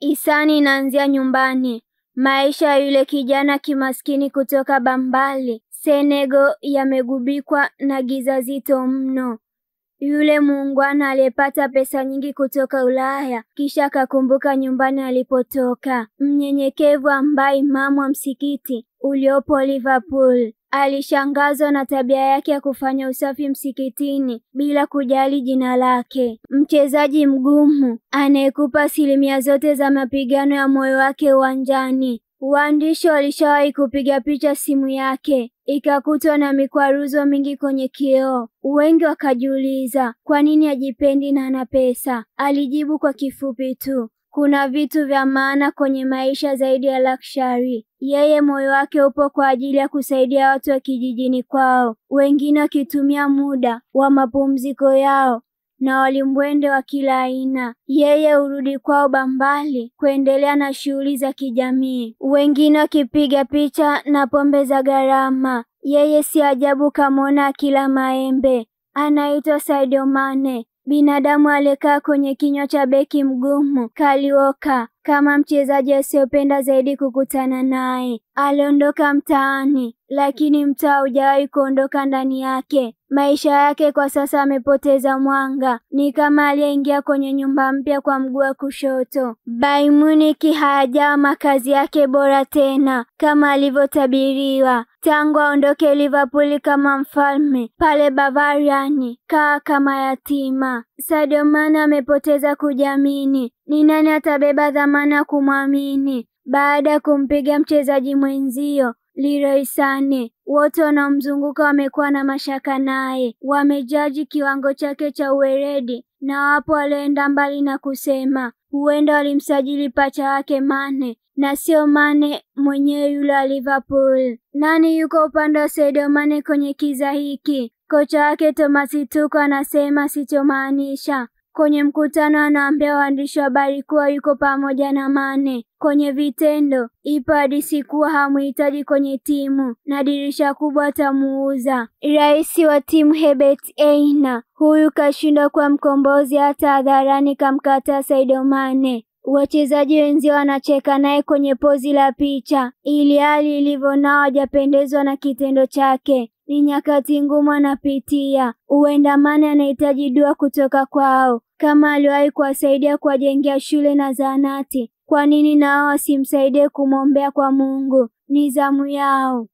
isani inaanzia nyumbani. Maisha ya yule kijana kimaskini kutoka Bambali, Senegal yamegubikwa na giza zito mno. Yule muungwana aliyepata pesa nyingi kutoka Ulaya kisha akakumbuka nyumbani alipotoka, mnyenyekevu ambaye imamu wa msikiti uliopo Liverpool Alishangazwa na tabia yake ya kufanya usafi msikitini bila kujali jina lake. Mchezaji mgumu anayekupa asilimia zote za mapigano ya moyo wake uwanjani. Waandishi walishawahi kupiga picha simu yake ikakutwa na mikwaruzo mingi kwenye kioo. Wengi wakajiuliza kwa nini ajipendi na ana pesa. Alijibu kwa kifupi tu, kuna vitu vya maana kwenye maisha zaidi ya lakshari Yeye moyo wake upo kwa ajili ya kusaidia watu wa kijijini kwao, wengine wakitumia muda wa mapumziko yao na walimbwende wa kila aina. Yeye hurudi kwao Bambali kuendelea na shughuli za kijamii, wengine wakipiga picha na pombe za gharama. Yeye si ajabu kamwona akila maembe. Anaitwa Saidomane. Binadamu alikaa kwenye kinywa cha beki mgumu. Kalioka kama mchezaji asiyopenda zaidi kukutana naye. Aliondoka mtaani, lakini mtaa haujawahi kuondoka ndani yake. Maisha yake kwa sasa amepoteza mwanga, ni kama aliyeingia kwenye nyumba mpya kwa mguu wa kushoto. Bayern Munich hayajawa makazi yake bora tena kama alivyotabiriwa. Tangu aondoke Liverpool kama mfalme, pale Bavariani kaa kama yatima. Sadio Mane amepoteza kujiamini, ni nani atabeba dhamana ya kumwamini baada ya kumpiga mchezaji mwenzio Leroy Sane? Wote wanaomzunguka wamekuwa na mashaka naye, wamejaji kiwango chake cha uweredi, na wapo walioenda mbali na kusema huenda walimsajili pacha wake Mane na sio Mane mwenyewe yule wa Liverpool. Nani yuko upande wa Sadio Mane kwenye kiza hiki? Kocha wake Thomas Tuchel anasema sichomaanisha Kwenye mkutano anaambia waandishi wa habari kuwa yuko pamoja na Mane kwenye vitendo. Ipo hadisi kuwa hamuhitaji kwenye timu na dirisha kubwa atamuuza. Rais wa timu Herbert Eina, huyu kashindwa kuwa mkombozi, hata hadharani kamkata Sadio Mane. Wachezaji wenzio wanacheka naye kwenye pozi la picha, ili hali ilivyo nao hajapendezwa na kitendo chake. Ni nyakati ngumu anapitia, huenda Mane anahitaji dua kutoka kwao kama aliwahi kuwasaidia kuwajengea shule na zahanati. Kwa nini nao wasimsaidie kumwombea kwa Mungu? Ni zamu yao.